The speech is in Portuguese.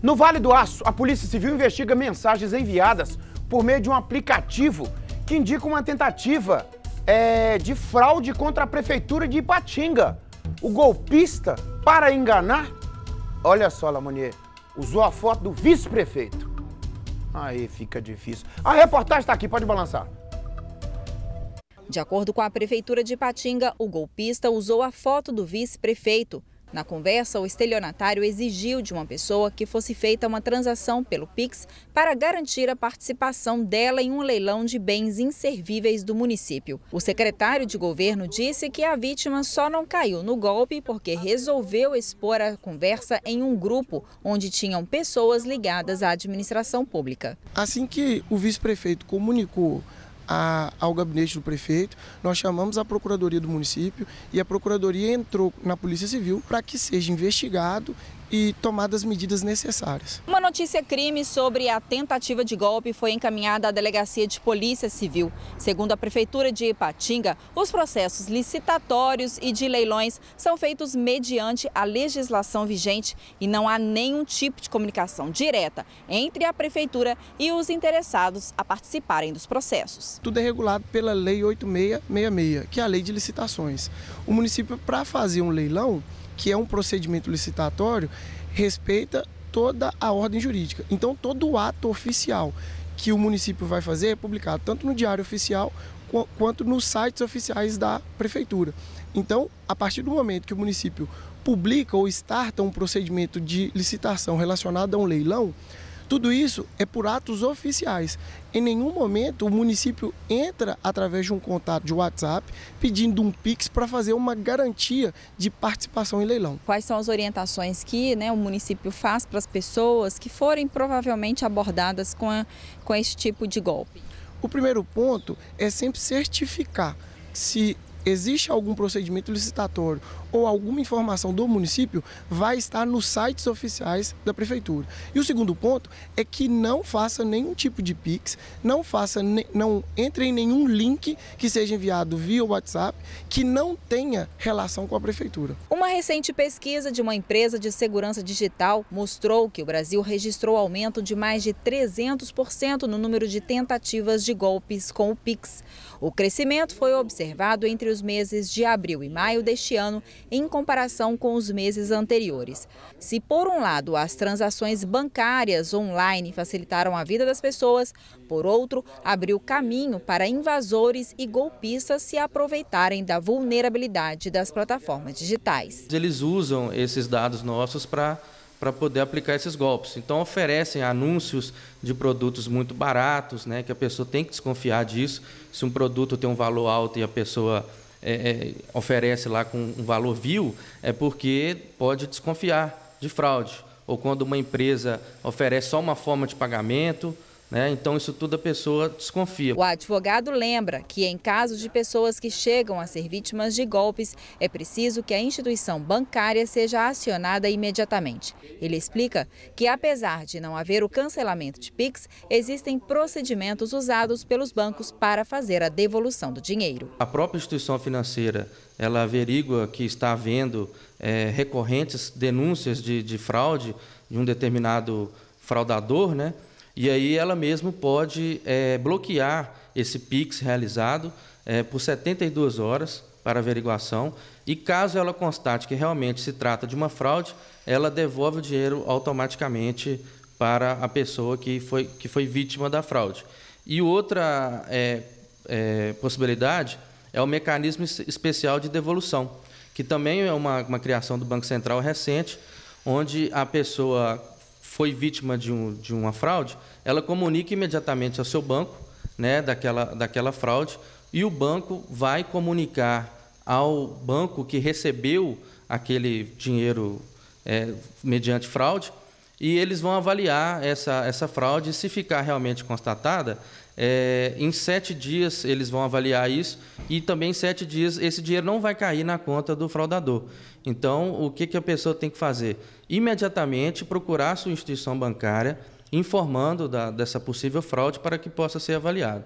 No Vale do Aço, a Polícia Civil investiga mensagens enviadas por meio de um aplicativo que indica uma tentativa é, de fraude contra a Prefeitura de Ipatinga. O golpista, para enganar, olha só, Lamonier, usou a foto do vice-prefeito. Aí fica difícil. A reportagem está aqui, pode balançar. De acordo com a Prefeitura de Ipatinga, o golpista usou a foto do vice-prefeito na conversa, o estelionatário exigiu de uma pessoa que fosse feita uma transação pelo Pix para garantir a participação dela em um leilão de bens inservíveis do município. O secretário de governo disse que a vítima só não caiu no golpe porque resolveu expor a conversa em um grupo onde tinham pessoas ligadas à administração pública. Assim que o vice-prefeito comunicou a, ao gabinete do prefeito, nós chamamos a Procuradoria do município e a Procuradoria entrou na Polícia Civil para que seja investigado e tomar as medidas necessárias. Uma notícia crime sobre a tentativa de golpe foi encaminhada à Delegacia de Polícia Civil. Segundo a Prefeitura de Ipatinga, os processos licitatórios e de leilões são feitos mediante a legislação vigente e não há nenhum tipo de comunicação direta entre a Prefeitura e os interessados a participarem dos processos. Tudo é regulado pela Lei 8666, que é a Lei de Licitações. O município, para fazer um leilão, que é um procedimento licitatório, respeita toda a ordem jurídica. Então, todo ato oficial que o município vai fazer é publicado tanto no Diário Oficial quanto nos sites oficiais da Prefeitura. Então, a partir do momento que o município publica ou starta um procedimento de licitação relacionado a um leilão, tudo isso é por atos oficiais. Em nenhum momento o município entra através de um contato de WhatsApp pedindo um Pix para fazer uma garantia de participação em leilão. Quais são as orientações que né, o município faz para as pessoas que forem provavelmente abordadas com, a, com esse tipo de golpe? O primeiro ponto é sempre certificar se existe algum procedimento licitatório ou alguma informação do município, vai estar nos sites oficiais da prefeitura. E o segundo ponto é que não faça nenhum tipo de Pix, não faça, não entre em nenhum link que seja enviado via WhatsApp que não tenha relação com a prefeitura. Uma recente pesquisa de uma empresa de segurança digital mostrou que o Brasil registrou aumento de mais de 300% no número de tentativas de golpes com o Pix. O crescimento foi observado entre entre os meses de abril e maio deste ano, em comparação com os meses anteriores. Se, por um lado, as transações bancárias online facilitaram a vida das pessoas, por outro, abriu caminho para invasores e golpistas se aproveitarem da vulnerabilidade das plataformas digitais. Eles usam esses dados nossos para para poder aplicar esses golpes. Então oferecem anúncios de produtos muito baratos, né, que a pessoa tem que desconfiar disso. Se um produto tem um valor alto e a pessoa é, é, oferece lá com um valor vil, é porque pode desconfiar de fraude. Ou quando uma empresa oferece só uma forma de pagamento, né? Então, isso tudo a pessoa desconfia. O advogado lembra que, em casos de pessoas que chegam a ser vítimas de golpes, é preciso que a instituição bancária seja acionada imediatamente. Ele explica que, apesar de não haver o cancelamento de PIX, existem procedimentos usados pelos bancos para fazer a devolução do dinheiro. A própria instituição financeira ela averigua que está havendo é, recorrentes denúncias de, de fraude de um determinado fraudador, né? E aí ela mesmo pode é, bloquear esse PIX realizado é, por 72 horas para averiguação. E caso ela constate que realmente se trata de uma fraude, ela devolve o dinheiro automaticamente para a pessoa que foi, que foi vítima da fraude. E outra é, é, possibilidade é o mecanismo especial de devolução, que também é uma, uma criação do Banco Central recente, onde a pessoa foi vítima de, um, de uma fraude, ela comunica imediatamente ao seu banco né, daquela, daquela fraude e o banco vai comunicar ao banco que recebeu aquele dinheiro é, mediante fraude e eles vão avaliar essa, essa fraude. Se ficar realmente constatada, é, em sete dias eles vão avaliar isso e também em sete dias esse dinheiro não vai cair na conta do fraudador. Então, o que, que a pessoa tem que fazer? Imediatamente procurar a sua instituição bancária informando da, dessa possível fraude para que possa ser avaliado.